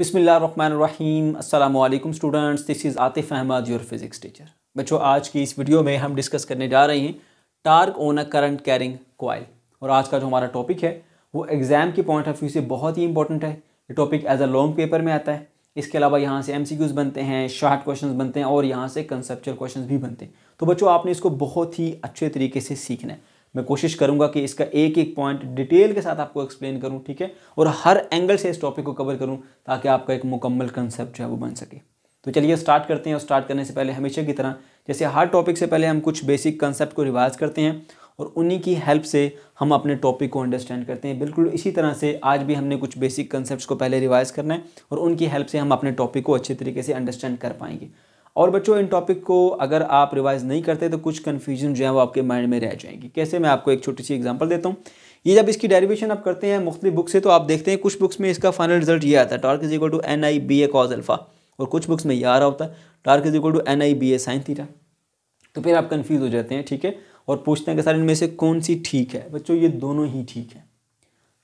बिसमीम अल्लाम students this is Atif Ahmad your physics teacher बच्चों आज की इस वीडियो में हम डिस्कस करने जा रहे हैं torque on a current carrying coil और आज का जो हमारा टॉपिक है वो एग्ज़ाम के पॉइंट ऑफ व्यू से बहुत ही इंपॉर्टेंट है ये topic as a long paper में आता है इसके अलावा यहाँ से एम बनते हैं शार्ट क्वेश्चन बनते हैं और यहाँ से कंसेप्चुअल क्वेश्चन भी बनते हैं तो बच्चों आपने इसको बहुत ही अच्छे तरीके से सीखना है मैं कोशिश करूंगा कि इसका एक एक पॉइंट डिटेल के साथ आपको एक्सप्लेन करूं ठीक है और हर एंगल से इस टॉपिक को कवर करूं ताकि आपका एक मुकम्मल कंसेप्ट जो है वो बन सके तो चलिए स्टार्ट करते हैं और स्टार्ट करने से पहले हमेशा की तरह जैसे हर टॉपिक से पहले हम कुछ बेसिक कंसेप्ट को रिवाइज करते हैं और उन्हीं की हेल्प से हम अपने टॉपिक को अंडरस्टैंड करते हैं बिल्कुल इसी तरह से आज भी हमने कुछ बेसिक कंसेप्ट को पहले रिवाइज करना है और उनकी हेल्प से हम अपने टॉपिक को अच्छे तरीके से अंडरस्टैंड कर पाएंगे और बच्चों इन टॉपिक को अगर आप रिवाइज नहीं करते तो कुछ कन्फ्यूजन जो है वो आपके माइंड में रह जाएंगी कैसे मैं आपको एक छोटी सी एग्जाम्पल देता हूँ ये जब इसकी डेरिवेशन आप करते हैं मुख्तलि बुक से तो आप देखते हैं कुछ बुक्स में इसका फाइनल रिजल्ट ये आता है torque is equal to N I B A cos alpha और कुछ बुक्स में ये आ रहा होता है torque is equal to N I B A sine theta तो फिर आप कन्फ्यूज़ हो जाते हैं ठीक है और पूछते हैं कि सर इनमें से कौन सी ठीक है बच्चों ये दोनों ही ठीक है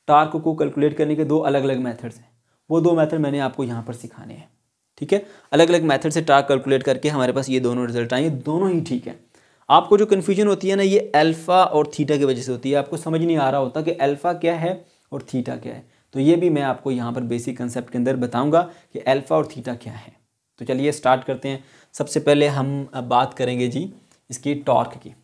टार्क को कैलकुलेट करने के दो अलग अलग मैथड्स हैं वो दो मैथड मैंने आपको यहाँ पर सिखाने हैं ठीक है अलग अलग मेथड से टार्क कैलकुलेट करके हमारे पास ये दोनों रिजल्ट आए दोनों ही ठीक हैं आपको जो कन्फ्यूजन होती है ना ये अल्फ़ा और थीटा की वजह से होती है आपको समझ नहीं आ रहा होता कि अल्फ़ा क्या है और थीटा क्या है तो ये भी मैं आपको यहाँ पर बेसिक कंसेप्ट के अंदर बताऊँगा कि अल्फ़ा और थीटा क्या है तो चलिए स्टार्ट करते हैं सबसे पहले हम बात करेंगे जी इसकी टॉर्क की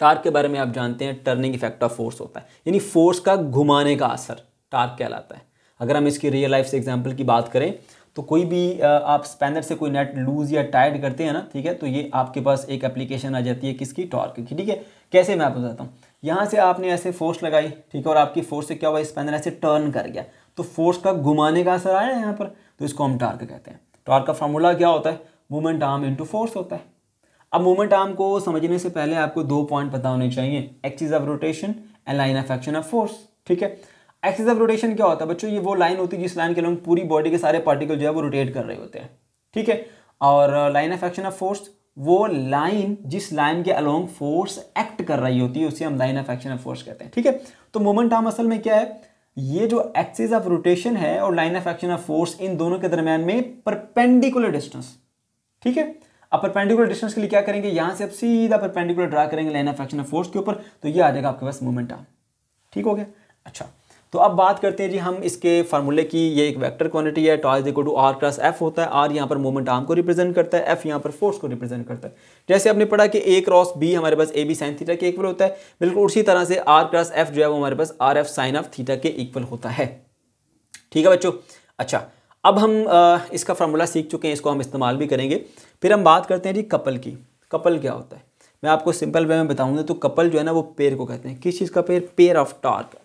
टार्क के बारे में आप जानते हैं टर्निंग इफेक्ट ऑफ फोर्स होता है यानी फोर्स का घुमाने का असर टार्क कहलाता है अगर हम इसकी रियल लाइफ से एग्जाम्पल की बात करें तो कोई भी आप स्पैनर से कोई नेट लूज़ या टाइट करते हैं ना ठीक है तो ये आपके पास एक एप्लीकेशन आ जाती है किसकी टॉर्क की ठीक है कैसे मैं आपको बताता हूँ यहाँ से आपने ऐसे फोर्स लगाई ठीक है और आपकी फोर्स से क्या हुआ स्पैनर ऐसे टर्न कर गया तो फोर्स का घुमाने का असर आया यहाँ पर तो इसको हम टार्क कहते हैं टॉर्क का फॉर्मूला क्या होता है मूवमेंट आर्म इंटू फोर्स होता है अब मूवमेंट आर्म को समझने से पहले आपको दो पॉइंट पता होने चाहिए axis of rotation and line of action of force ठीक है एक्सेस ऑफ रोटेशन क्या होता है बच्चों ये वो लाइन होती है जिस लाइन के लोग पूरी बॉडी के सारे पार्टिकल जो है वो रोटेट कर रहे होते हैं ठीक है और line of action of force वो लाइन जिस लाइन के अलोंग फोर्स एक्ट कर रही होती है उसे हम line of action of force कहते हैं ठीक है तो मोमेंट आम असल में क्या है ये जो एक्सिस ऑफ रोटेशन है और line of action of force इन दोनों के दरमियान में परपेंडिकुलर डिस्टेंस ठीक है अब परपेंडिकुलर डिस्टेंस के लिए क्या करेंगे यहां से आप सीधा परपेंडिकुलर ड्रा करेंगे line of action of force के ऊपर तो ये आ जाएगा आपके पास मोमेंट आम ठीक हो गया अच्छा तो अब बात करते हैं जी हम इसके फार्मूले की ये एक वेक्टर क्वांटिटी है टॉज equal to R cross F होता है आर यहाँ पर मोमेंट आर्म को रिप्रेजेंट करता है एफ यहाँ पर फोर्स को रिप्रेजेंट करता है जैसे आपने पढ़ा कि ए क्रॉस बी हमारे पास ए बी साइन थीटा के इक्वल होता है बिल्कुल उसी तरह से आर क्रॉस एफ जो है वो हमारे पास R F sine of theta के इक्वल होता है ठीक है बच्चों अच्छा अब हम इसका फार्मूला सीख चुके हैं इसको हम इस्तेमाल भी करेंगे फिर हम बात करते हैं जी कपल की कपल क्या होता है मैं आपको सिंपल वे में बताऊंगा तो कपल जो है ना वो पेयर को कहते हैं किस चीज़ का पेयर पेयर ऑफ टार्क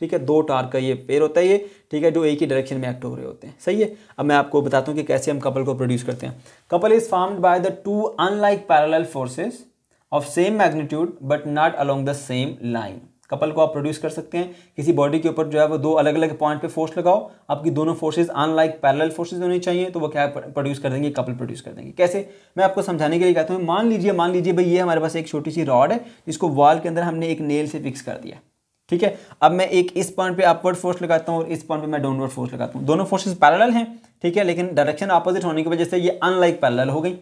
ठीक है दो टार का ये पेयर होता है ये ठीक है जो एक ही डायरेक्शन में एक्ट हो रहे होते हैं सही है अब मैं आपको बताता हूँ कि कैसे हम कपल को प्रोड्यूस करते हैं couple is form by the two unlike parallel forces of same magnitude but not along the same line couple को आप प्रोड्यूस कर सकते हैं किसी बॉडी के ऊपर जो है वो दो अलग अलग पॉइंट पे फोर्स लगाओ आपकी दोनों फोर्सेज अनलाइक पैरेलल फोर्सेज होनी चाहिए तो वो क्या प्रोड्यूस कर देंगे कपल प्रोड्यूस कर देंगे कैसे मैं आपको समझाने के लिए कहता हूँ मान लीजिए मान लीजिए भाई ये हमारे पास एक छोटी सी रॉड है जिसको वॉल के अंदर हमने एक नेल से फिक्स कर दिया ठीक है अब मैं एक इस पॉइंट पे अपवर्ड फोर्स लगाता हूँ और इस पॉइंट पे मैं डाउनवर्ड फोर्स लगाता हूँ दोनों फोर्सेस पैरेलल हैं ठीक है लेकिन डायरेक्शन अपोजिट होने की वजह से ये अनलाइक पैरेलल हो गई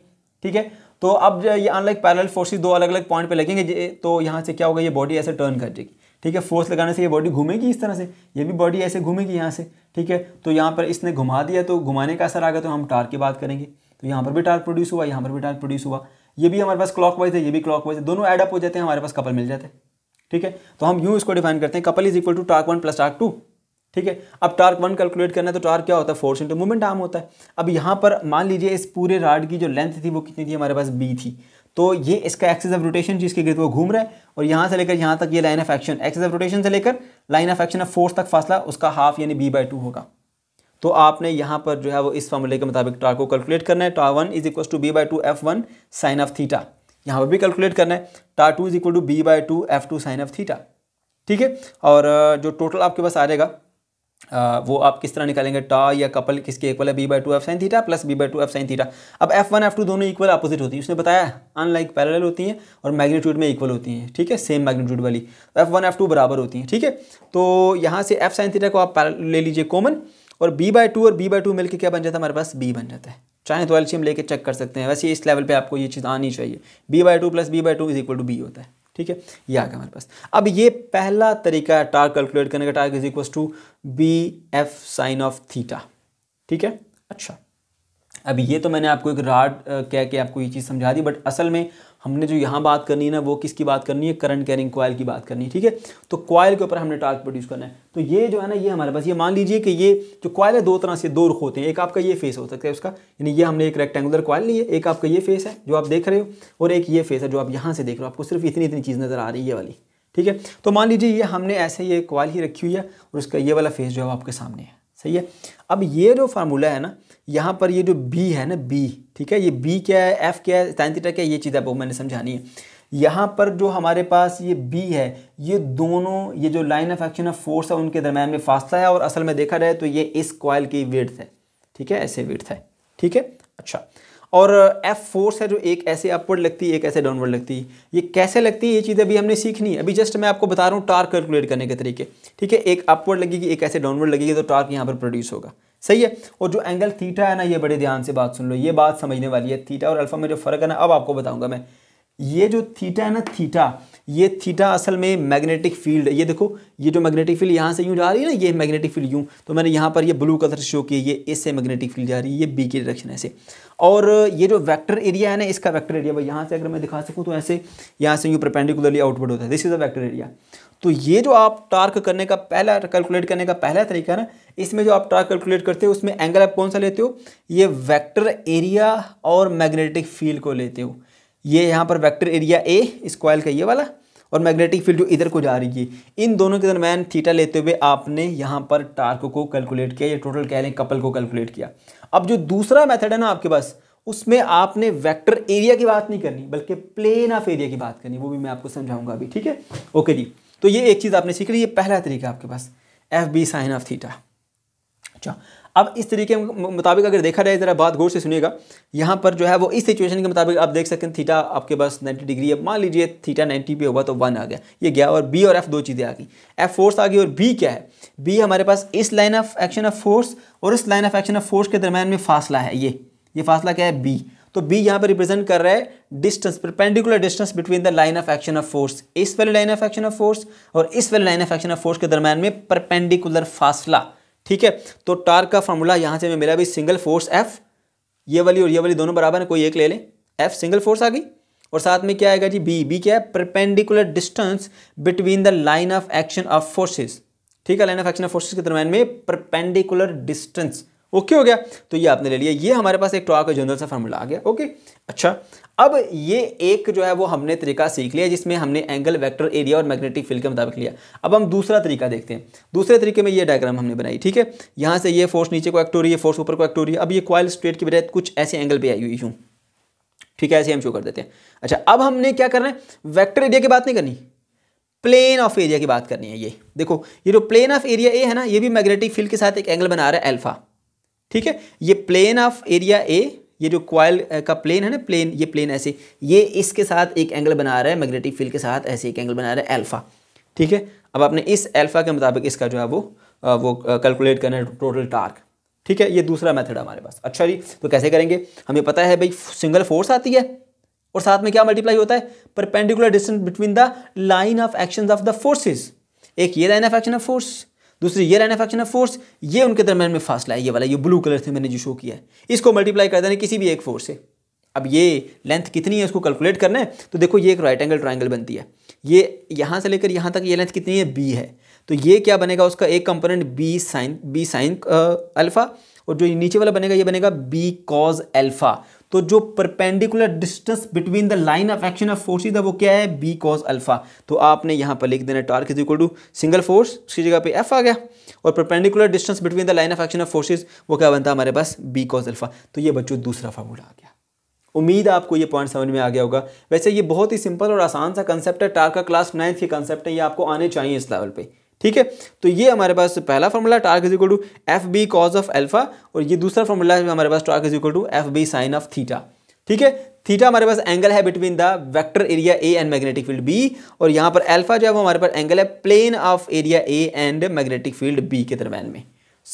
ठीक है तो अब ये अनलाइक पैरेलल फोर्सेस दो अलग अलग पॉइंट पे लगेंगे तो यहाँ से क्या होगा ये बॉडी ऐसे टर्न कर जाएगी ठीक है फोर्स लगाने से ये बॉडी घूमेगी इस तरह से ये भी बॉडी ऐसे घूमेगी यहाँ से ठीक है तो यहाँ पर इसने घुमा दिया तो घुमाने का असर आ गया तो हम टार की बात करेंगे तो यहाँ पर भी टार प्रोड्यूस हुआ यहाँ पर भी टार प्रोड्यूस हुआ ये भी हमारे पास क्लॉक वाइज है ये भी क्लॉक वाइज है दोनों एडअप हो जाते हैं हमारे पास कपल मिल जाते हैं ठीक है तो हम यू इसको डिफाइन करते हैं couple is equal to torque one plus torque two ठीक है अब टार्क वन कैलकुलेट करना है तो टार्क क्या होता है फोर्स इंटू मूवमेंट आर्म होता है अब यहाँ पर मान लीजिए इस पूरे राड की जो लेंथ थी वो कितनी थी हमारे पास बी थी तो ये इसका एक्सेस ऑफ रोटेशन जिसके गिर वो घूम रहा है और यहाँ से लेकर यहाँ तक ये line of action axis of rotation से लेकर line of action of force तक फासला उसका हाफ यानी बी बाई टू होगा तो आपने यहाँ पर जो है वो इस फॉर्मूले के मुताबिक टार को कैलकुलेट करना है torque one is equal to B by two F one sine of theta यहाँ पर भी कैलकुलेट करना है टा two is equal to B by two F two sine F theta ठीक है और जो टोटल आपके पास आ जाएगा वो आप किस तरह निकालेंगे टा या कपल किसके इक्वल है B by two F sine theta plus B by two F sine theta अब एफ वन एफ टू दोनों इक्वल अपोजिट होती है उसने बताया अनलाइक पैरेलल होती हैं और मैग्नीट्यूड में इक्वल होती हैं ठीक है सेम मैग्नीट्यूड वाली तो एफ वन एफ टू बराबर होती हैं ठीक है तो यहाँ से एफ साइन थीटा को आप ले लीजिए कॉमन और बी बाय टू और बी बाई टू मिलकर क्या बन जाता है हमारे पास बी बन जाता है चाहे तो एल्शियम लेके चेक कर सकते हैं वैसे इस लेवल पे आपको ये चीज़ आनी चाहिए B by two plus B by two is equal to B होता है ठीक है ये आ गया हमारे पास अब ये पहला तरीका है टार्क कैलकुलेट करने का torque is equal to B F sine of theta ठीक है अच्छा अब ये तो मैंने आपको एक राड कह के आपको ये चीज़ समझा दी बट असल में हमने जो यहाँ बात करनी है ना वो किसकी बात करनी है करंट कैरिंग कॉयल की बात करनी है ठीक है तो कॉयल के ऊपर हमने टार्क प्रोड्यूस करना है तो ये जो है ना ये हमारे पास ये मान लीजिए कि ये जो कॉयल है दो तरह से दो रुख होते हैं एक आपका ये फेस हो सकता है उसका यानी ये हमने एक रेक्टेंगुलर कॉयल ली है एक आपका ये फेस है जो आप देख रहे हो और एक ये फेस है जो आप यहाँ से देख रहे हो आपको सिर्फ इतनी इतनी चीज़ नज़र आ रही है वाली ठीक है तो मान लीजिए ये हमने ऐसे ये कॉयल ही रखी हुई है और उसका ये वाला फेस जो है आपके सामने है सही है अब ये जो फार्मूला है ना यहाँ पर ये जो बी है ना बी ठीक है ये बी क्या है एफ क्या है साइन थीटा क्या है ये चीज़ आपको मैंने समझानी है यहाँ पर जो हमारे पास ये बी है ये दोनों ये जो line of action of force है उनके दरम्यान में फासला है और असल में देखा जाए तो ये इस कॉयल की वेट है ठीक है ऐसे वेट है ठीक है अच्छा और एफ फोर्स है जो एक ऐसे अपवर्ड लगती है एक ऐसे डाउनवर्ड लगती है ये कैसे लगती है ये चीज़ अभी हमने सीखनी है अभी जस्ट मैं आपको बता रहा हूँ टार्क कैलकुलेट करने के तरीके ठीक है एक अपवर्ड लगेगी एक ऐसे डाउनवर्ड लगेगी तो टार्क यहाँ पर प्रोड्यूस होगा सही है और जो एंगल थीटा है ना ये बड़े ध्यान से बात सुन लो ये बात समझने वाली है थीटा और अल्फा में जो फ़र्क है ना अब आपको बताऊंगा मैं ये जो थीटा है ना थीटा ये थीटा असल में मैग्नेटिक फील्ड है ये देखो ये जो मैग्नेटिक फील्ड यहाँ से यूँ जा रही है ना ये मैग्नेटिक फील्ड यूँ तो मैंने यहाँ पर ये ब्लू कलर से शो किया ये ए से मैग्नेटिक फील्ड जा रही है ये बी के डायरेक्शन ऐसे और ये जो वेक्टर एरिया है ना इसका वैक्टर एरिया भाई यहाँ से अगर मैं दिखा सकूँ तो ऐसे यहाँ से यूँ प्रपेंडिकुलरली आउटपुट होता है this is a vector area तो ये जो आप टार्क करने का पहला कैलकुलेट करने का पहला तरीका है ना इसमें जो आप टार्क कैलकुलेट करते हो उसमें एंगल आप कौन सा लेते हो ये वैक्टर एरिया और मैग्नेटिक फील्ड को लेते हो ये यहाँ पर वेक्टर एरिया ए स्क्वायर का ये वाला और मैग्नेटिक फील्ड जो इधर को जा रही है इन दोनों के दरमियान थीटा लेते हुए आपने यहाँ पर टार्क को कैलकुलेट किया या टोटल कह लें कपल को कैलकुलेट किया अब जो दूसरा मेथड है ना आपके पास उसमें आपने वेक्टर एरिया की बात नहीं करनी बल्कि प्लेन ऑफ एरिया की बात करनी वो भी मैं आपको समझाऊंगा अभी ठीक है ओके जी तो ये एक चीज़ आपने सीख ली ये पहला तरीका आपके पास F B sine of theta अच्छा अब इस तरीके मुताबिक अगर देखा जाए ज़रा बात गौर से सुनिएगा यहाँ पर जो है वो इस सिचुएशन के मुताबिक आप देख सकते हैं थीटा आपके पास 90 डिग्री है मान लीजिए थीटा 90 पे होगा तो वन आ गया ये गया और बी और एफ दो चीज़ें आ गई एफ फोर्स आ गई और बी क्या है बी हमारे पास इस line of action of force और इस line of action of force के दरमियान में फासला है ये ये फासला क्या है बी तो बी यहाँ पर रिप्रेजेंट कर रहा है distance perpendicular distance between the line of action of force इस वाली line of action of force और इस वाली line of action of force के दरमियान में परपेंडिकुलर फासला ठीक है तो टार्क का फॉर्मूला यहां से मिला भी सिंगल फोर्स एफ ये वाली और ये वाली दोनों बराबर है कोई एक ले लें एफ सिंगल फोर्स आ गई और साथ में क्या आएगा जी बी बी क्या है perpendicular distance between the line of action of forces ठीक है line of action of forces के दरमियान में परपेंडिकुलर डिस्टेंस ओके हो गया तो ये आपने ले लिया ये हमारे पास एक टॉक जनरल सा फॉर्मूला आ गया ओके अच्छा अब ये एक जो है वो हमने तरीका सीख लिया जिसमें हमने एंगल वेक्टर एरिया और मैग्नेटिक फील्ड के मुताबिक लिया अब हम दूसरा तरीका देखते हैं दूसरे तरीके में ये डायग्राम हमने बनाई ठीक है यहाँ से ये फोर्स नीचे को एक्ट हो रही है फोर्स ऊपर को एक्ट हो रही है अब ये क्वाइल स्ट्रेट की बजाय कुछ ऐसे एंगल पर आई हुई हूँ ठीक है ऐसे हम शो कर देते हैं अच्छा अब हमने क्या करना है वैक्टर एरिया की बात नहीं करनी प्लेन ऑफ एरिया की बात करनी है ये देखो ये जो प्लेन ऑफ एरिया ए है ना ये भी मैग्नेटिक फील्ड के साथ एक एंगल बना रहा है एल्फा ठीक है ये प्लेन ऑफ एरिया ए ये जो क्वाइल का प्लेन है ना प्लेन ये प्लेन ऐसे ये इसके साथ एक एंगल बना रहा है मैग्नेटिक फील्ड के साथ ऐसे एक एंगल बना रहा है एल्फा ठीक है अब आपने इस एल्फा के मुताबिक इसका जो है वो वो कैलकुलेट करना है टोटल टार्क ठीक है ये दूसरा मेथड हमारे पास अच्छा जी तो कैसे करेंगे हमें पता है भाई सिंगल फोर्स आती है और साथ में क्या मल्टीप्लाई होता है perpendicular distance between the line of action of the forces एक ये line of action of force दूसरी ये line of action of force ये उनके दरमियान में फासला है ये वाला ये ब्लू कलर से मैंने जो शो किया है इसको मल्टीप्लाई कर देना किसी भी एक फोर्स से अब ये लेंथ कितनी है उसको कैलकुलेट करना है तो देखो ये एक राइट एंगल ट्राइंगल बनती है ये यहाँ से लेकर यहाँ तक ये लेंथ कितनी है बी है तो ये क्या बनेगा उसका एक component B sine B sine alpha और जो नीचे वाला बनेगा ये बनेगा बी कॉज अल्फ़ा तो जो perpendicular distance between the line of action of force है वो क्या है बी कॉज अल्फा तो आपने यहाँ पर लिख देना torque is equal to single force उसकी जगह पे एफ आ गया और perpendicular distance between the line of action of forces वो क्या बनता है हमारे पास बी कॉज अल्फा तो ये बच्चों दूसरा फार्मूला आ गया उम्मीद आपको ये पॉइंट समझ में आ गया होगा वैसे ये बहुत ही सिंपल और आसान सा कंसेप्ट है टार्क का क्लास नाइन्थ के कंसेप्ट है ये आपको आने चाहिए इस लेवल पर ठीक है तो ये हमारे पास पहला formula torque is equal to F B cos of alpha और ये दूसरा फॉर्मूला है हमारे पास torque is equal to F B sine of theta ठीक है थीटा हमारे पास एंगल है between the vector area A and magnetic field B और यहाँ पर एल्फा जो है वो हमारे पास एंगल है plane of area A and magnetic field B के दरम्यान में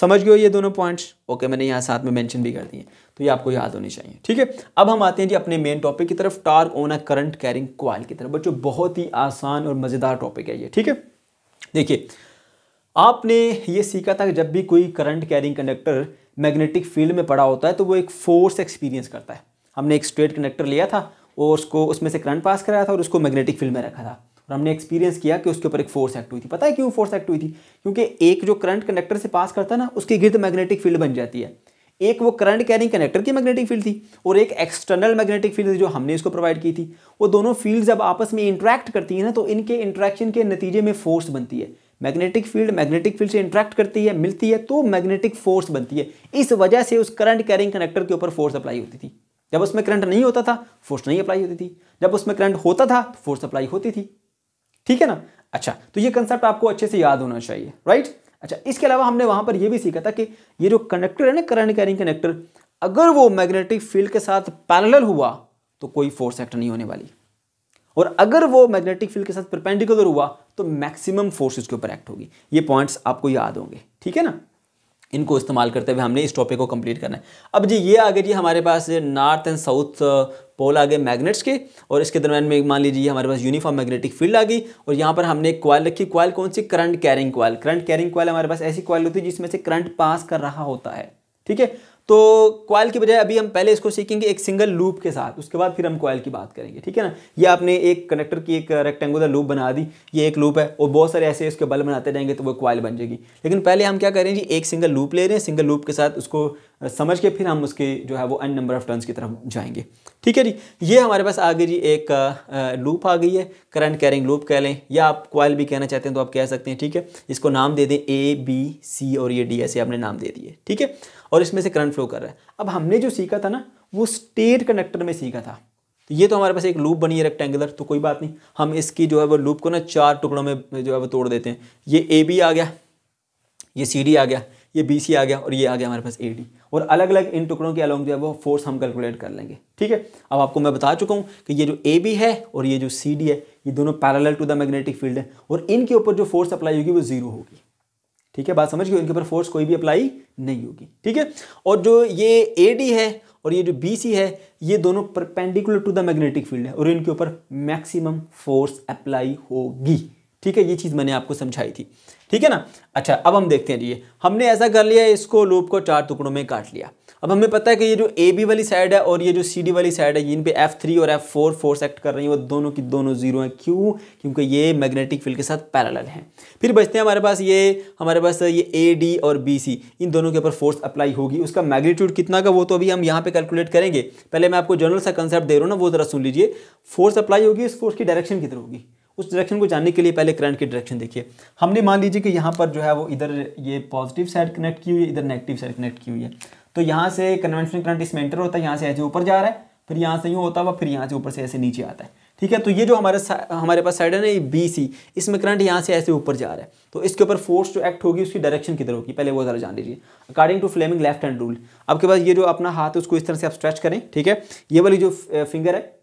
समझ गए ये दोनों पॉइंट्स ओके मैंने यहाँ साथ में मेंशन भी कर दिए तो ये आपको याद होनी चाहिए ठीक है अब हम आते हैं जी अपने मेन टॉपिक की तरफ torque on a current carrying coil की तरफ बच्चों बहुत ही आसान और मज़ेदार टॉपिक है ये ठीक है देखिए आपने ये सीखा था कि जब भी कोई current carrying conductor magnetic field में पड़ा होता है तो वो एक फोर्स एक्सपीरियंस करता है हमने एक स्ट्रेट कंडक्टर लिया था और उसको उसमें से करंट पास कराया था और उसको मैग्नेटिक फील्ड में रखा था और हमने एक्सपीरियंस किया कि उसके ऊपर एक फोर्स एक्ट हुई थी पता है क्यों फोर्स एक्ट हुई थी क्योंकि एक जो करंट कंडक्टर से पास करता है ना उसके गिर्द मैग्नेटिक फील्ड बन जाती है एक वो करंट कैरिंग कनेक्टर की मैग्नेटिक फील्ड थी और एक एक्सटर्नल मैग्नेटिक फील्ड जो हमने इसको प्रोवाइड की थी वो दोनों फील्ड जब आपस में इंट्रैक्ट करती है ना तो इनके इंट्रैक्शन के नतीजे में फोर्स बनती है मैग्नेटिक फील्ड मैग्नेटिक फील्ड से इंट्रैक्ट करती है मिलती है तो मैग्नेटिक फोर्स बनती है इस वजह से उस करंट कैरिंग कनेक्टर के ऊपर फोर्स अप्लाई होती थी जब उसमें करंट नहीं होता था फोर्स नहीं अप्लाई होती थी जब उसमें करंट होता था तो फोर्स अप्लाई होती थी ठीक है ना अच्छा तो ये कंसेप्ट आपको अच्छे से याद होना चाहिए राइट अच्छा इसके अलावा हमने वहां पर यह भी सीखा था कि ये जो कनेक्टर है ना करंट कैरिंग कनेक्टर अगर वो मैग्नेटिक फील्ड के साथ पैरेलल हुआ तो कोई फोर्स एक्ट नहीं होने वाली और अगर वो मैग्नेटिक फील्ड के साथ परपेंडिकुलर हुआ तो मैक्सिमम फोर्स उसके ऊपर एक्ट होगी ये पॉइंट्स आपको याद होंगे ठीक है ना इनको इस्तेमाल करते हुए हमने इस टॉपिक को कंप्लीट करना है अब जी ये आगे जी हमारे पास नॉर्थ एंड साउथ पोल आ गए मैग्नेट्स के और इसके दरमियान में मान लीजिए हमारे पास यूनिफॉर्म मैग्नेटिक फील्ड आ गई और यहाँ पर हमने एक क्वाइल रखी क्वाइल कौन सी current carrying coil current carrying coil हमारे पास ऐसी क्वाइल होती है जिसमें से करंट पास कर रहा होता है ठीक है तो कॉयल की बजाय अभी हम पहले इसको सीखेंगे एक सिंगल लूप के साथ उसके बाद फिर हम क्वाइल की बात करेंगे ठीक है ना ये आपने एक कनेक्टर की एक रेक्टेंगुलर लूप बना दी ये एक लूप है और बहुत सारे ऐसे उसके बल्ब बनाते जाएंगे तो वो क्वाइल बन जाएगी लेकिन पहले हम क्या करें जी एक सिंगल लूप ले रहे हैं सिंगल लूप के साथ उसको समझ के फिर हम उसके जो है वो अन नंबर ऑफ टर्न्स की तरफ जाएंगे ठीक है जी ये हमारे पास आगे जी एक लूप आ गई है करंट कैरिंग लूप कह लें या आप क्वाइल भी कहना चाहते हैं तो आप कह सकते हैं ठीक है इसको नाम दे दें ए बी सी और ये डी ऐसे आपने नाम दे दिए ठीक है और इसमें से करंट फ्लो कर रहा है अब हमने जो सीखा था ना वो स्टेट कंडक्टर में सीखा था तो ये तो हमारे पास एक लूप बनी है रेक्टेंगुलर तो कोई बात नहीं हम इसकी जो है वो लूप को ना चार टुकड़ों में जो है वो तोड़ देते हैं ये ए बी आ गया ये सी डी आ गया ये बी सी आ गया और ये आ गया हमारे पास ए डी और अलग अलग इन टुकड़ों के अलॉन्ग जो है वो फोर्स हम कैलकुलेट कर लेंगे ठीक है अब आपको मैं बता चुका हूँ कि ये जो ए बी है और ये जो सी डी है ये दोनों parallel to the magnetic field है और इनके ऊपर जो फोर्स अप्लाई होगी वो ज़ीरो होगी ठीक है बात समझ गए उनके ऊपर फोर्स कोई भी अप्लाई नहीं होगी ठीक है और जो ये ए डी है और ये जो बी सी है ये दोनों perpendicular to the magnetic field है और इनके ऊपर मैक्सिमम फोर्स अप्लाई होगी ठीक है ये चीज़ मैंने आपको समझाई थी ठीक है ना अच्छा अब हम देखते हैं जी हमने ऐसा कर लिया इसको लूप को चार टुकड़ों में काट लिया अब हमें पता है कि ये जो ए बी वाली साइड है और ये जो सी डी वाली साइड है इन पे एफ थ्री और एफ फोर फोर्स एक्ट कर रही है वो दोनों की दोनों जीरो हैं क्यों क्योंकि ये मैग्नेटिक फील्ड के साथ पैरेलल हैं फिर बचते हैं हमारे पास ये हमारे पास ये ए डी और बी सी इन दोनों के ऊपर फोर्स अप्लाई होगी उसका मैग्नीट्यूड कितना का वो तो अभी हम यहाँ पर कैलकुलेट करेंगे पहले मैं आपको जनरल सा कंसेप्ट दे रहा हूँ ना वो ज़रा सुन लीजिए फोर्स अप्लाई होगी उस फोर्स की डायरेक्शन किधर होगी उस डायरेक्शन को जानने के लिए पहले करंट की डायरेक्शन देखिए हमने मान लीजिए कि यहाँ पर जो है वो इधर ये पॉजिटिव साइड कनेक्ट की हुई है इधर नेगेटिव साइड कनेक्ट की हुई है तो यहाँ से कन्वेंशनल करंट इसमें एंटर होता है यहाँ से ऐसे ऊपर जा रहा है फिर यहाँ से यूँ होता है फिर यहाँ से ऊपर से ऐसे नीचे आता है ठीक है तो ये जो हमारे हमारे पास साइड है ना ये बी सी इसमें करंट यहाँ से ऐसे ऊपर जा रहा है तो इसके ऊपर फोर्स जो एक्ट होगी उसकी डायरेक्शन किधर होगी पहले वो ज़रा जान लीजिए according to Fleming left hand rule आपके पास ये जो अपना हाथ है उसको इस तरह से आप स्ट्रेच करें ठीक है ये वाली जो फिंगर है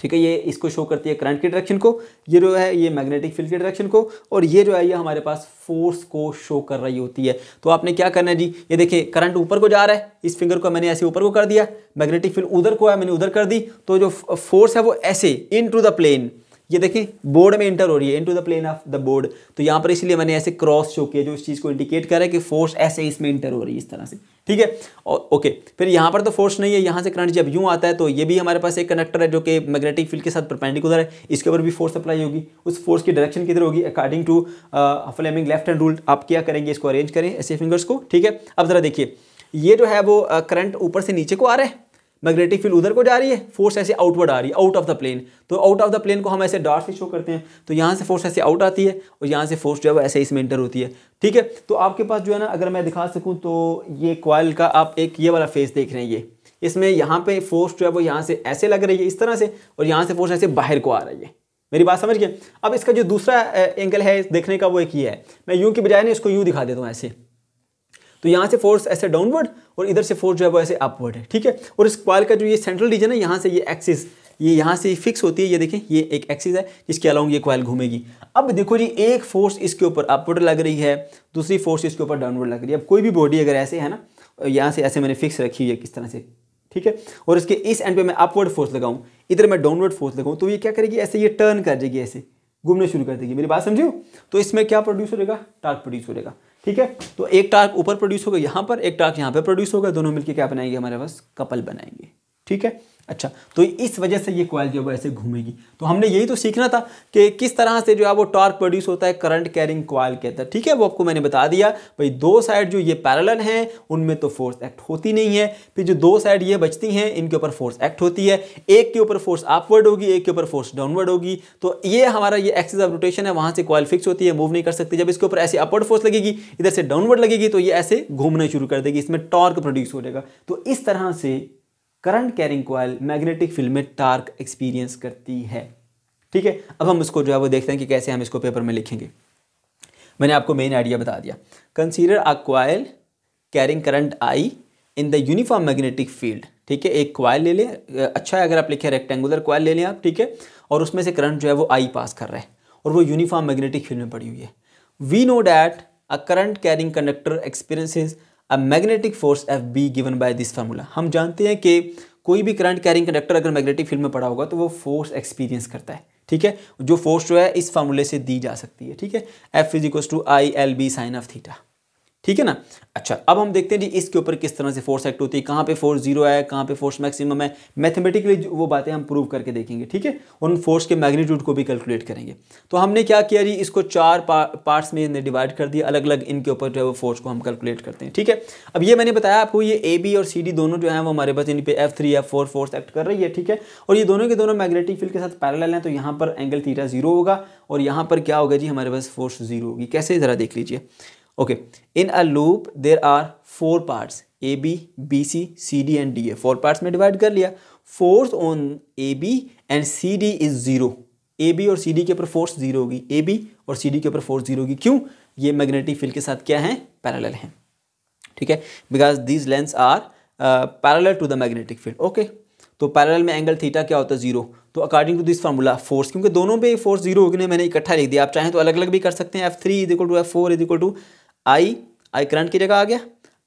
ठीक है ये इसको शो करती है करंट की डायरेक्शन को ये जो है ये मैग्नेटिक फील्ड की डायरेक्शन को और ये जो है ये हमारे पास फोर्स को शो कर रही होती है तो आपने क्या करना है जी ये देखिए करंट ऊपर को जा रहा है इस फिंगर को मैंने ऐसे ऊपर को कर दिया मैग्नेटिक फील्ड उधर को है मैंने उधर कर दी तो जो फोर्स है वो ऐसे इन टू द प्लेन ये देखें बोर्ड में इंटर हो रही है into the plane of the board तो यहाँ पर इसलिए मैंने ऐसे क्रॉस शो किया जो इस चीज़ को इंडिकेट कर रहा है कि फोर्स ऐसे इसमें इंटर हो रही है इस तरह से ठीक है और ओके फिर यहाँ पर तो फोर्स नहीं है यहाँ से करंट जब यूँ आता है तो ये भी हमारे पास एक कनेक्टर है जो कि मैग्नेटिक फील्ड के साथ प्रपेंडिकुलर है इसके ऊपर भी फोर्स अप्लाई होगी उस फोर्स की डायरेक्शन किधर होगी according to Fleming left hand rule आप क्या करेंगे इसको अरेंज करें ऐसे फिंगर्स को ठीक है अब ज़रा देखिए ये जो है वो करंट uh, ऊपर से नीचे को आ रहा है मैग्नेटिक फील्ड उधर को जा रही है फोर्स ऐसे आउटवर्ड आ रही है आउट ऑफ द प्लेन तो आउट ऑफ द प्लेन को हम ऐसे डार्ट से शो करते हैं तो यहाँ से फोर्स ऐसे आउट आती है और यहाँ से फोर्स जो है वो ऐसे इसमें इंटर होती है ठीक है तो आपके पास जो है ना अगर मैं दिखा सकूँ तो ये क्वाइल का आप एक ये वाला फेस देख रहे हैं ये इसमें यहाँ पर फोर्स जो है वो यहाँ से ऐसे लग रही है इस तरह से और यहाँ से फोर्स ऐसे बाहर को आ रही है मेरी बात समझ गए अब इसका जो दूसरा एंगल है देखने का वो एक ये है मैं यूँ की बजाय ना इसको यूँ दिखा देता हूँ ऐसे तो यहाँ से फोर्स ऐसे डाउनवर्ड और इधर से फोर्स जो है वो ऐसे अपवर्ड है ठीक है और इस क्वाल का जो ये सेंट्रल रीजन है यहाँ से ये एक्सिस ये यहाँ से फिक्स होती है ये देखें ये एक एक्सिस है जिसके अलाउंग ये क्वाइल घूमेगी अब देखो जी एक फोर्स इसके ऊपर अपवर्ड लग रही है दूसरी फोर्स इसके ऊपर डाउनवर्ड लग रही है अब कोई भी बॉडी अगर ऐसे है ना यहाँ से ऐसे मैंने फिक्स रखी हुई है किस तरह से ठीक है और इसके इस एंड पे मैं अपवर्ड फोर्स लगाऊँ इधर मैं डाउनवर्ड फोर्स लगाऊँ तो ये क्या करेगी ऐसे ये टर्न कर देगी ऐसे घूमने शुरू कर देगी मेरी बात समझो तो इसमें क्या प्रोड्यूस हो जाएगा टार्क प्रोड्यूस हो जाएगा ठीक है तो एक टार्क ऊपर प्रोड्यूस होगा यहां पर एक टार्क यहां पर प्रोड्यूस होगा दोनों मिलकर क्या बनाएंगे हमारे पास कपल बनाएंगे ठीक है अच्छा तो इस वजह से ये कॉयल जो है ऐसे घूमेगी तो हमने यही तो सीखना था कि किस तरह से जो है वो टॉर्क प्रोड्यूस होता है करंट कैरिंग कॉयल के अंदर ठीक है वो आपको मैंने बता दिया भाई दो साइड जो ये पैरल हैं उनमें तो फोर्स एक्ट होती नहीं है फिर जो दो साइड ये बचती हैं इनके ऊपर फोर्स एक्ट होती है एक के ऊपर फोर्स अपवर्ड होगी एक के ऊपर फोर्स डाउनवर्ड होगी तो ये हमारा ये एक्सिस ऑफ रोटेशन है वहाँ से कॉयल फिक्स होती है मूव नहीं कर सकती जब इसके ऊपर ऐसी अपवर्ड फोर्स लगेगी इधर से डाउनवर्ड लगेगी तो ये ऐसे घूमना शुरू कर देगी इसमें टॉर्क प्रोड्यूस हो जाएगा तो इस तरह से current carrying coil magnetic field में टार्क एक्सपीरियंस करती है ठीक है अब हम इसको जो है वो देखते हैं कि कैसे हम इसको पेपर में लिखेंगे मैंने आपको मेन आइडिया बता दिया consider a coil carrying current I in the uniform magnetic field ठीक है एक क्वाइल ले लें अच्छा है अगर आप लिखें रेक्टेंगुलर क्वाइल ले लें आप ठीक है और उसमें से करंट जो है वो आई पास कर रहा है और वो यूनिफॉर्म मैग्नेटिक फील्ड में पड़ी हुई है we know that a current carrying conductor experiences a magnetic force F B given by this formula हम जानते हैं कि कोई भी करंट कैरिंग कंडक्टर अगर मैग्नेटिक फील्ड में पड़ा होगा तो वो फोर्स एक्सपीरियंस करता है ठीक है जो फोर्स जो है इस फार्मूले से दी जा सकती है ठीक है F is equals to I L B sine of theta ठीक है ना अच्छा अब हम देखते हैं जी इसके ऊपर किस तरह से फोर्स एक्ट होती है कहाँ पे फोर्स जीरो है कहाँ पे फोर्स मैक्सिमम है मैथमेटिकली वो बातें हम प्रूव करके देखेंगे ठीक है उन फोर्स के मैग्नीट्यूड को भी कैलकुलेट करेंगे तो हमने क्या किया जी इसको चार पा, पार्ट्स में डिवाइड कर दिया अलग अलग इनके ऊपर जो है वो फोर्स को हम कैलकुलेट करते हैं ठीक है अब ये मैंने बताया आपको ये ए बी और सी डी दोनों जो है वो हमारे पास इन पे F three F four force act कर रही है ठीक है और ये दोनों के दोनों मैग्नेटिक फील्ड के साथ पैरल हैं तो यहाँ पर एंगल थीटा जीरो होगा और यहाँ पर क्या होगा जी हमारे पास फोर्स जीरो होगी कैसे ज़रा देख लीजिए okay in a loop there are four parts A B B C C D and D A four parts में डिवाइड कर लिया force on A B and C D is zero A B और C D के ऊपर force zero होगी ए B और C D के ऊपर फोर्स जीरो होगी क्यों ये मैग्नेटिक फील्ड के साथ क्या है पैरेलल हैं ठीक है because these lengths are parallel to the magnetic field okay तो पैरेलल में एंगल थीटा क्या होता है जीरो तो according to this formula force क्योंकि दोनों पे फोर्स जीरो होगी मैंने इकट्ठा लिख दिया आप चाहें तो अलग अलग भी कर सकते हैं F three is equal to F four is equal to I I current की जगह आ गया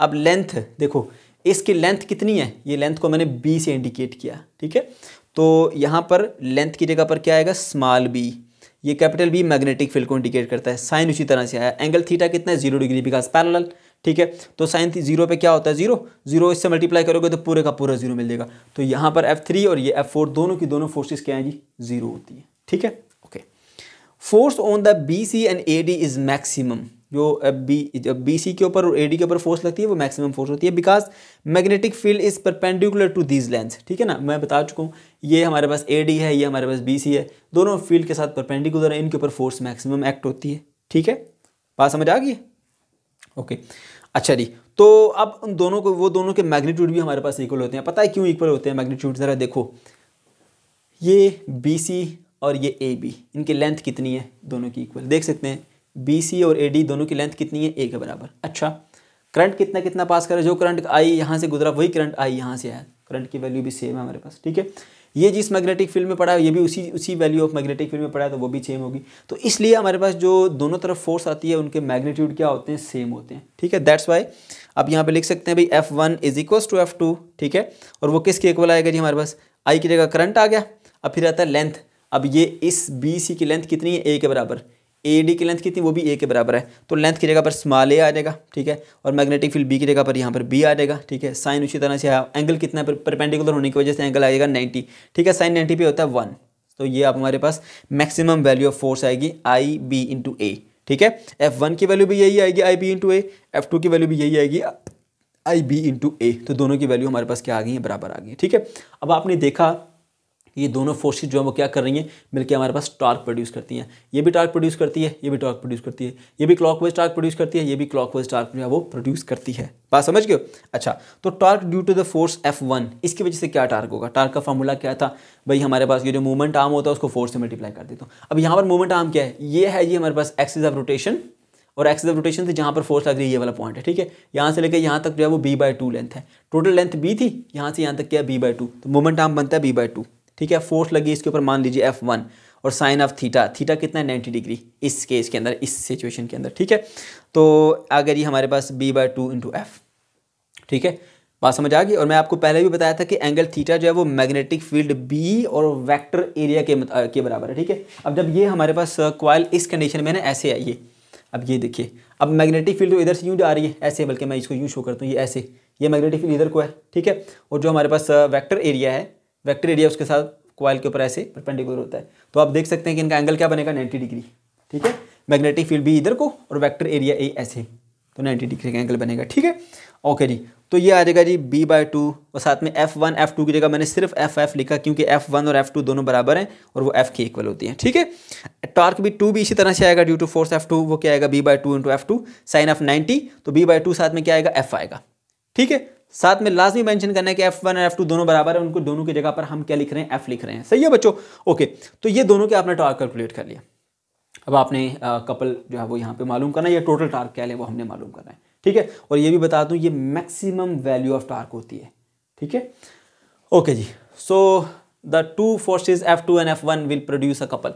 अब लेंथ देखो इसकी लेंथ कितनी है ये लेंथ को मैंने बी से इंडिकेट किया ठीक है तो यहाँ पर लेंथ की जगह पर क्या आएगा स्मॉल बी ये कैपिटल बी मैग्नेटिक फील्ड को इंडिकेट करता है साइन उसी तरह से आया एंगल थीटा कितना है जीरो डिग्री बिकॉज पैरल ठीक है तो साइन थी जीरो पे क्या होता है जीरो जीरो इससे मल्टीप्लाई करोगे तो पूरे का पूरा जीरो मिल जाएगा तो यहाँ पर एफ थ्री और ये एफ फोर दोनों की दोनों फोर्सेस क्या हैं जी जीरो होती है ठीक है okay force on the B C and A D is maximum जो बी जब बी सी के ऊपर और ए डी के ऊपर फोर्स लगती है वो मैक्सिमम फोर्स होती है because magnetic field is perpendicular to these lengths ठीक है ना मैं बता चुका हूँ ये हमारे पास ए डी है ये हमारे पास बी सी है दोनों फील्ड के साथ परपेंडिकुलर है इनके ऊपर फोर्स मैक्सिमम एक्ट होती है ठीक है बात समझ आ गई ओके अच्छा जी तो अब उन दोनों को वो दोनों के मैग्नीट्यूड भी हमारे पास इक्वल होते हैं पता है क्यों इक्वल होते हैं मैग्नीट्यूड ज़रा देखो ये बी सी और ये ए बी इनकी लेंथ कितनी है दोनों की इक्वल देख सकते हैं बी सी और ए डी दोनों की लेंथ कितनी है ए के बराबर अच्छा करंट कितना कितना पास करे जो करंट आई यहाँ से गुजरा वही करंट आई यहाँ से आया करंट की वैल्यू भी सेम है हमारे पास ठीक है ये जिस मैग्नेटिक फील्ड में पड़ा है ये भी उसी उसी वैल्यू ऑफ मैग्नेटिक फील्ड में पड़ा है तो वो भी सेम होगी तो इसलिए हमारे पास जो दोनों तरफ फोर्स आती है उनके मैग्नीट्यूड क्या होते हैं सेम होते हैं ठीक है दैट्स वाई आप यहाँ पे लिख सकते हैं भाई F one is equals to F two ठीक है और वो किसके इक्वल आएगा जी हमारे पास आई की जगह करंट आ गया अब फिर आता है लेंथ अब ये इस बी सी की लेंथ कितनी है ए के बराबर ए डी की लेंथ कितनी वो भी ए के बराबर है तो लेंथ की जगह पर स्मॉल ए आ जाएगा ठीक है और मैग्नेटिक फील्ड बी की जगह पर यहाँ पर बी आ जाएगा ठीक है साइन उसी तरह से एंगल कितना परपेंडिकुलर होने की वजह से एंगल आएगा नाइन्टी ठीक है साइन नाइन्टी पे होता है वन तो ये आप हमारे पास मैक्सिमम वैल्यू ऑफ फोर्स आएगी आई बी इंटू ए ठीक है एफ वन की वैल्यू भी यही आएगी I B into A F two की वैल्यू भी यही आएगी आई बी इंटू ए तो दोनों की वैल्यू हमारे पास क्या आ गई है बराबर आ गई है ठीक है अब आपने देखा ये दोनों फोर्सेज जो है वो क्या कर रही हैं मिलकर हमारे पास टार्क प्रोड्यूस करती हैं ये भी टार्क प्रोड्यूस करती है ये भी टार्क प्रोड्यूस करती है ये भी क्लॉक वाइज टार्क प्रोड्यूस करती है ये भी क्लॉक वाइज टार्क जो है वो प्रोड्यूस करती है बात समझ गए अच्छा तो torque due to the force F one इसकी वजह से क्या टार्क होगा टार्क का फॉर्मूला क्या था भाई हमारे पास ये जो मूवमेंट आर्म होता है उसको फोर्स से मल्टीप्लाई कर देता हूँ अब यहाँ पर मूवमेंट आर्म क्या है ये है जी हमारे पास एक्सिस ऑफ रोटेशन और एक्सिस ऑफ रोटेशन से जहाँ पर फोर्स लग रही है ये वाला पॉइंट है ठीक है यहाँ से लेकर यहाँ तक जो है वो बी बाई टू लेंथ है टोटल लेंथ बी थी यहाँ से यहाँ तक क्या बी बाई टू तो मूवमेंट आर्म बनता है बी बाई टू ठीक है फोर्स लगी इसके ऊपर मान लीजिए एफ वन और साइन ऑफ थीटा थीटा कितना है नाइन्टी डिग्री इस केस के अंदर इस सिचुएशन के अंदर ठीक है तो अगर ये हमारे पास B by two into F ठीक है बात समझ आ गई और मैं आपको पहले भी बताया था कि एंगल थीटा जो है वो मैग्नेटिक फील्ड बी और वेक्टर एरिया के के बराबर है ठीक है अब जब ये हमारे पास क्वाइल uh, इस कंडीशन में ना ऐसे है अब ये देखिए अब मैग्नेटिक फील्ड तो इधर से यूँ आ रही है ऐसे बल्कि मैं इसको यूँ शो करता हूँ ये ऐसे ये मैग्नेटिक फील्ड इधर को है ठीक है और जो हमारे पास वैक्टर uh, एरिया है वैक्टर एरिया उसके साथ क्वाइल के ऊपर ऐसे परपेंडिकुलर होता है तो आप देख सकते हैं कि इनका एंगल क्या बनेगा नाइन्टी डिग्री ठीक है मैग्नेटिक फील्ड भी इधर को और वैक्टर एरिया ए ऐसे तो नाइन्टी डिग्री का एंगल बनेगा ठीक है ओके जी तो ये आ जाएगा जी बी बाई टू और साथ में एफ वन एफ टू की जगह मैंने सिर्फ एफ एफ लिखा क्योंकि एफ वन और एफ टू दोनों बराबर हैं और वो एफ के इक्वल होती हैं ठीक है टॉर्क भी टू भी इसी तरह से आएगा due to force F two वो क्या आएगा B by two into F two sine of ninety तो बी बाई टू साथ में क्या आएगा एफ आएगा ठीक है साथ में लाजमी मेंशन करना है कि एफ वन एफ टू दोनों बराबर है उनको दोनों की जगह पर हम क्या लिख रहे हैं एफ लिख रहे हैं सही है बच्चों ओके तो ये दोनों के आपने टॉर्क कैलकुलेट कर लिया अब आपने आ, कपल जो है वो यहाँ पे मालूम करना है या टोटल टार्क क्या है वो हमने मालूम करना है ठीक है और ये भी बता दूँ ये मैक्सिमम वैल्यू ऑफ टार्क होती है ठीक है ओके जी so the two forces F two and F one will produce a couple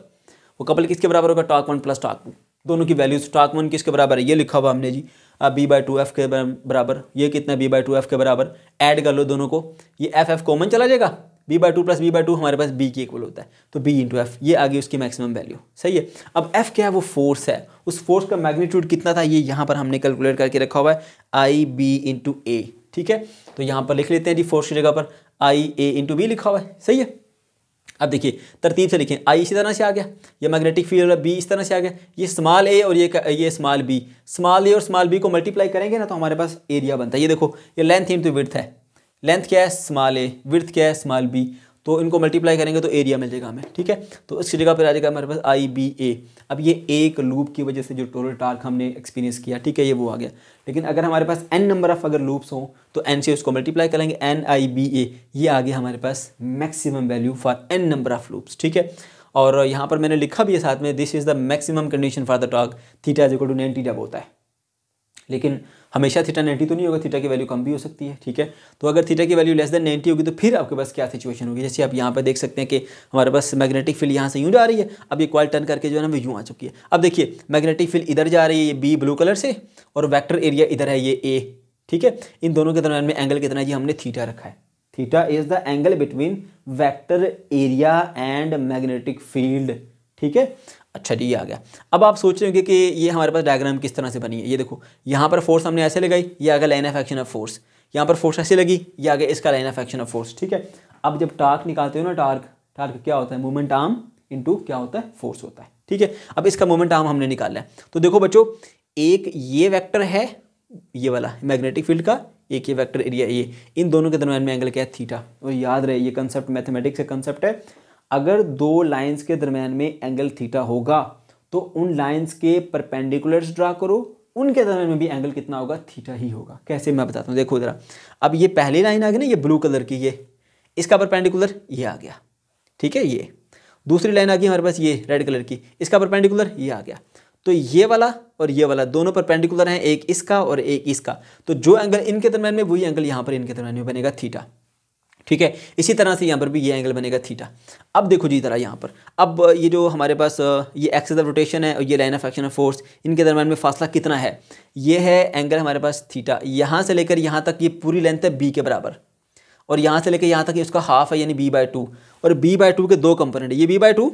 वो कपल किसके बराबर होगा torque one plus torque two दोनों की वैल्यू स्टॉक वन किसके बराबर है ये लिखा हुआ हमने जी अब बी बाई टू एफ के बराबर ये कितना बी बाई टू एफ के बराबर ऐड कर लो दोनों को ये एफ एफ कॉमन चला जाएगा B by two plus B by two हमारे पास बी की इक्वल होता है तो बी इंटू एफ ये आगे उसकी मैक्सिमम वैल्यू सही है अब एफ क्या है वो फोर्स है उस फोर्स का मैग्नीट्यूड कितना था ये यहाँ पर हमने कैलकुलेट करके रखा हुआ है आई बी इंटू ए ठीक है तो यहाँ पर लिख लेते हैं जी फोर्स की जगह पर आई ए इंटू बी लिखा हुआ है सही है अब देखिए तरतीब से लिखें आई इसी तरह से आ गया ये मैग्नेटिक फील्ड बी इस तरह से आ गया ये स्मॉल ए और ये ये स्मॉल बी स्मॉल ए और स्मॉल बी को मल्टीप्लाई करेंगे ना तो हमारे पास एरिया बनता है ये देखो ये लेंथ इंटू विर्थ है लेंथ क्या है स्मॉल ए विर्थ क्या है स्मॉल बी तो इनको मल्टीप्लाई करेंगे तो एरिया मिल जाएगा हमें ठीक है तो इसकी जगह पर आ जाएगा हमारे पास आई बी ए अब ये एक लूप की वजह से जो टोटल टार्क हमने एक्सपीरियंस किया ठीक है ये वो आ गया लेकिन अगर हमारे पास एन नंबर ऑफ अगर लूप्स हों तो एन से उसको मल्टीप्लाई करेंगे एन आई बी ए ये आ गया हमारे पास maximum value for N number of loops ठीक है और यहाँ पर मैंने लिखा भी है साथ में this is the maximum condition for the torque theta is equal to ninety जब होता है लेकिन हमेशा थीटा नाइन्टी तो नहीं होगा थीटा की वैल्यू कम भी हो सकती है ठीक है तो अगर थीटा की वैल्यू लेस देन नाइन्टी होगी तो फिर आपके पास क्या सिचुएशन होगी जैसे आप यहाँ पर देख सकते हैं कि हमारे पास मैग्नेटिक फील्ड यहाँ से यूँ जा रही है अब ये क्वाल टर्न करके जो है ना वो यूँ आ चुकी है अब देखिए मैग्नेटिक फील्ड इधर जा रही है ये बी ब्लू कलर से और वैक्टर एरिया इधर है ये ए ठीक है इन दोनों के दरमियान में एंगल कितना जी हमने थीटा रखा है theta is the angle between vector area and magnetic field ठीक है अच्छा जी ये आ गया अब आप सोच रहे होंगे कि ये हमारे पास डायग्राम किस तरह से बनी है ये देखो यहाँ पर फोर्स हमने ऐसे लगाई ये आ गया line of action of force यहाँ पर फोर्स ऐसे लगी ये आ गया इसका line of action of force ठीक है अब जब टार्क निकालते हो ना टार्क टार्क क्या होता है मोमेंट आर्म इंटू क्या होता है फोर्स होता है ठीक है अब इसका मोमेंट आर्म हमने निकाला है तो देखो बच्चों एक ये वैक्टर है ये वाला मैग्नेटिक फील्ड का एक ये वेक्टर एरिया ये इन दोनों के दरमियान में एंगल क्या है थीटा और याद रहे ये कंसेप्ट मैथमेटिक्स का कंसेप्ट है अगर दो लाइंस के दरमियान में एंगल थीटा होगा तो उन लाइंस के परपेंडिकुलर्स ड्रा करो उनके दरम्यान में भी एंगल कितना होगा थीटा ही होगा कैसे मैं बताता हूँ देखो ज़रा अब ये पहली लाइन आ गई ना ये ब्लू कलर की ये इसका परपेंडिकुलर ये आ गया ठीक है ये दूसरी लाइन आ गई हमारे पास ये रेड कलर की इसका परपेंडिकुलर ये आ गया तो ये वाला और ये वाला दोनों परपेंडिकुलर हैं एक इसका और एक इसका तो जो एंगल इनके दरमियान में वही एंगल यहाँ पर इनके दरमियान में बनेगा थीटा ठीक है इसी तरह से यहाँ पर भी ये एंगल बनेगा थीटा अब देखो जी तरह यहाँ पर अब ये जो हमारे पास ये एक्सेस ऑफ रोटेशन है और ये line of action of force इनके दरमियान में फासला कितना है ये है एंगल हमारे पास थीटा यहाँ से लेकर यहाँ तक ये पूरी लेंथ है बी के बराबर और यहाँ से लेकर यहाँ तक ये उसका हाफ है यानी बी बाई टू और बी बाई टू के दो कंपोनेंट है ये बी बाई टू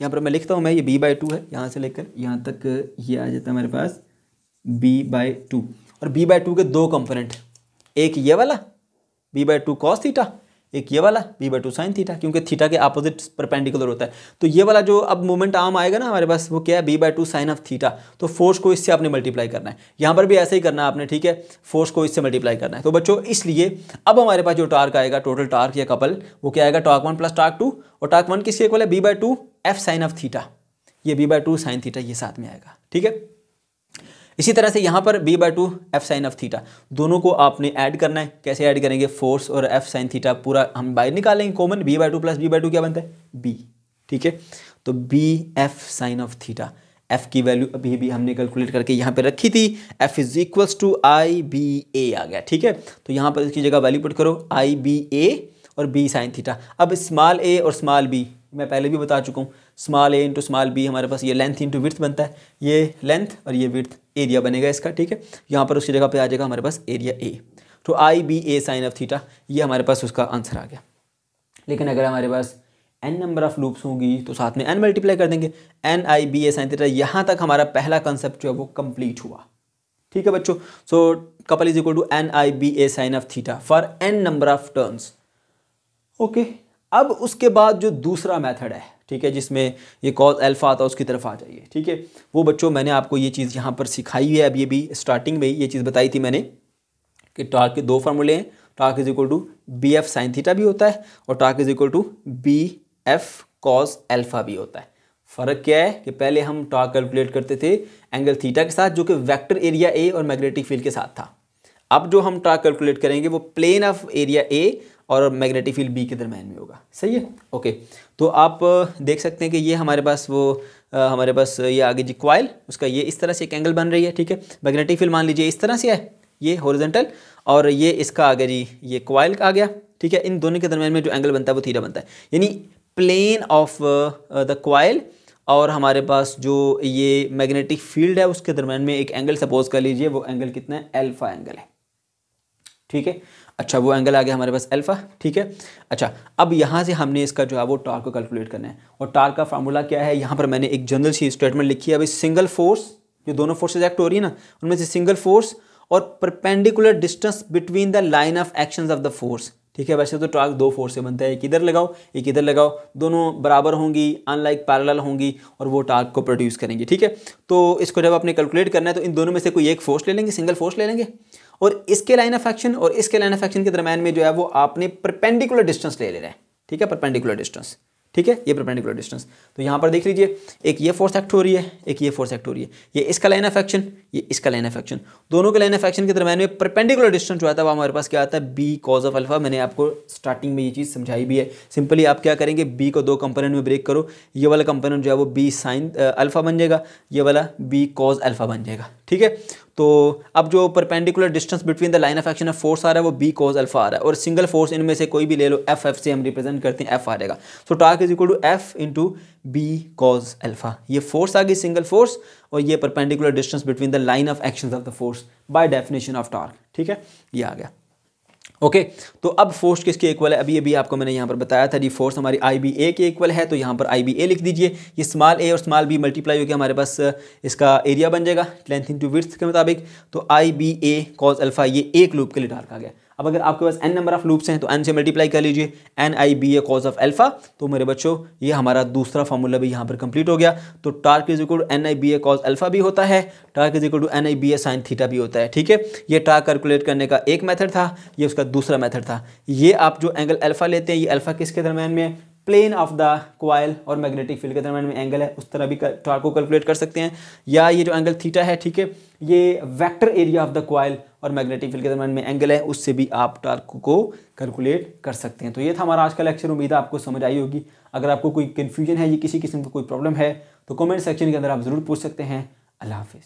यहाँ पर मैं लिखता हूँ मैं ये बी बाई टू है यहाँ से लेकर यहाँ तक ये आ जाता है हमारे पास बी बाई टू और बी बाई टू के दो कंपोनेंट एक ये वाला B by two cos theta एक ये वाला B by two sine theta क्योंकि थीटा के अपोजिट परपेंडिकुलर होता है तो ये वाला जो अब मोमेंट आम आएगा ना हमारे पास वो क्या है B by two sine of theta तो फोर्स को इससे आपने मल्टीप्लाई करना है यहाँ पर भी ऐसे ही करना है आपने ठीक है फोर्स को इससे मल्टीप्लाई करना है तो बच्चों इसलिए अब हमारे पास जो टार्क आएगा टोटल टार्क या कपल वो क्या आएगा torque one plus torque two और टॉक वन किसके equal B by two F sine of theta ये B by two sine theta ये साथ में आएगा ठीक है इसी तरह से यहाँ पर B by two F sine of theta दोनों को आपने ऐड करना है कैसे ऐड करेंगे फोर्स और एफ साइन थीटा पूरा हम बाहर निकालेंगे common B by two plus B by two क्या बनता है बी ठीक है तो B F sine of theta F की वैल्यू अभी भी हमने कैलकुलेट करके यहाँ पे रखी थी F is equals to I B A आ गया ठीक है तो यहाँ पर इसकी जगह वैल्यू पुट करो आई बी ए और बी साइन थीटा अब स्मॉल ए और स्मॉल बी मैं पहले भी बता चुका हूँ small A into small B हमारे पास ये लेंथ इंटू विर्थ बनता है ये लेंथ और ये विर्थ एरिया बनेगा इसका ठीक है यहाँ पर उसकी जगह पर आ जाएगा हमारे पास एरिया ए तो I B A sine of theta ये हमारे पास उसका आंसर आ गया लेकिन अगर हमारे पास एन नंबर ऑफ़ लूप्स होंगी तो साथ में एन मल्टीप्लाई कर देंगे N I B A sine theta यहाँ तक हमारा पहला कंसेप्ट जो है वो कंप्लीट हुआ ठीक है बच्चों so couple is equal to N I B A sine of theta for N number of terms okay अब उसके बाद जो दूसरा मेथड है ठीक है जिसमें ये कॉज अल्फ़ा आता है उसकी तरफ आ जाइए ठीक है वो बच्चों मैंने आपको ये चीज़ यहाँ पर सिखाई है अब ये भी स्टार्टिंग में ही ये चीज़ बताई थी मैंने कि टार्क के दो फार्मूले हैं torque is equal to B F sine theta भी होता है और torque is equal to B F cos alpha भी होता है फ़र्क क्या है कि पहले हम टाक कैलकुलेट करते थे एंगल थीटा के साथ जो कि वैक्टर एरिया ए और मैग्नेटिक फील्ड के साथ था अब जो हम टाक कैलकुलेट करेंगे वो प्लेन ऑफ एरिया ए और मैग्नेटिक फील्ड बी के दरमियान में होगा सही है ओके तो आप देख सकते हैं कि ये हमारे पास वो आ, हमारे पास ये आगे जी क्वाइल उसका ये इस तरह से एक एंगल बन रही है ठीक है मैग्नेटिक फील्ड मान लीजिए इस तरह से है ये होरिजेंटल और ये इसका आगे जी ये क्वाइल का आ गया ठीक है इन दोनों के दरमियान में जो एंगल बनता है वो थीटा बनता है यानी प्लेन ऑफ द क्वाइल और हमारे पास जो ये मैग्नेटिक फील्ड है उसके दरम्यान में एक एंगल सपोज कर लीजिए वो एंगल कितना है एल्फा एंगल है ठीक है अच्छा वो एंगल आ गया हमारे पास अल्फ़ा ठीक है अच्छा अब यहाँ से हमने इसका जो है वो टार को कैलकुलेट करना है और टार का फार्मूला क्या है यहाँ पर मैंने एक जनरल सी स्टेटमेंट लिखी है अभी सिंगल फोर्स जो दोनों फोर्सेज एक्ट हो रही है ना उनमें से सिंगल फोर्स और perpendicular distance between the line of action of the force ठीक है वैसे तो टार्क दो फोर्स से बनता है एक इधर लगाओ एक इधर लगाओ दोनों बराबर होंगी अनलाइक पैरेलल होंगी और वो टार्क को प्रोड्यूस करेंगी ठीक है तो इसको जब आपने कैलकुलेट करना है तो इन दोनों में से कोई एक फोर्स ले लेंगे सिंगल फोर्स ले लेंगे और इसके लाइन ऑफ एक्शन और इसके लाइन ऑफ एक्शन के दरमियान में जो है वो आपने परपेंडिकुलर डिस्टेंस ले ले रहे हैं ठीक है परपेंडिकुलर डिस्टेंस ठीक है ये परपेंडिकुलर डिस्टेंस तो यहाँ पर देख लीजिए एक ये फोर्स एक्ट हो रही है एक ये फोर्स एक्ट हो रही है ये इसका लाइन ऑफ एक्शन ये इसका लाइन ऑफ एक्शन दोनों के लाइन ऑफ एक्शन के दरमियान में परपेंडिकुलर डिस्टेंस जो आता है वो हमारे पास क्या आता है बी कॉज ऑफ अल्फा मैंने आपको स्टार्टिंग में ये चीज़ समझाई भी है सिंपली आप क्या करेंगे बी को दो कंपोनेंट में ब्रेक करो ये वाला कंपोनेंट जो है वो बी साइन अल्फा बन जाएगा ये वाला बी कॉज अल्फा बन जाएगा ठीक है तो अब जो perpendicular distance between the line of action of force आ रहा है वो बी कॉज अल्फा आ रहा है और सिंगल फोर्स इनमें से कोई भी ले लो एफ एफ से हम रिप्रेजेंट करते हैं एफ आ रहेगा so torque is equal to F into B cos alpha ये फोर्स आ गई सिंगल फोर्स और ये perpendicular distance between the line of action of the force by definition of torque ठीक है ये आ गया ओके तो अब फोर्स किसके इक्वल है अभी अभी आपको मैंने यहाँ पर बताया था जी फोर्स हमारी आई बी ए के इक्वल है तो यहाँ पर आई बी ए लिख दीजिए ये स्मॉल ए और स्मॉल बी मल्टीप्लाई होकर हमारे पास इसका एरिया बन जाएगा लेंथ टू विथ के मुताबिक तो I B A cos alpha ये एक लूप के लिए डाल का गया अब अगर आपके पास एन नंबर ऑफ लूप्स हैं तो एन से मल्टीप्लाई कर लीजिए N I B A cos of alpha तो मेरे बच्चों ये हमारा दूसरा फॉर्मूला भी यहाँ पर कंप्लीट हो गया तो torque is equal to N I B A cos alpha भी होता है torque is equal to N I B A sine theta भी होता है ठीक है ये टार्क कैलकुलेट करने का एक मैथड था ये उसका दूसरा मैथड था ये आप जो एंगल एल्फा लेते हैं ये एल्फा किसके दरमियान में है प्लेन ऑफ द क्वाइल और मैग्नेटिक फील्ड के दरमियान में एंगल है उस तरह भी टॉर्क को कैलकुलेट कर सकते हैं या ये जो एंगल थीटा है ठीक है ये vector area of the coil और मैग्नेटिक फील्ड के दरमियान में एंगल है उससे भी आप टॉर्क को कैलकुलेट कर सकते हैं तो ये था हमारा आज का लेक्चर उम्मीद है आपको समझ आई होगी अगर आपको कोई कन्फ्यूजन है या किसी किस्म का कोई प्रॉब्लम है तो कॉमेंट सेक्शन के अंदर आप ज़रूर पूछ सकते हैं अल्लाह हाफिज़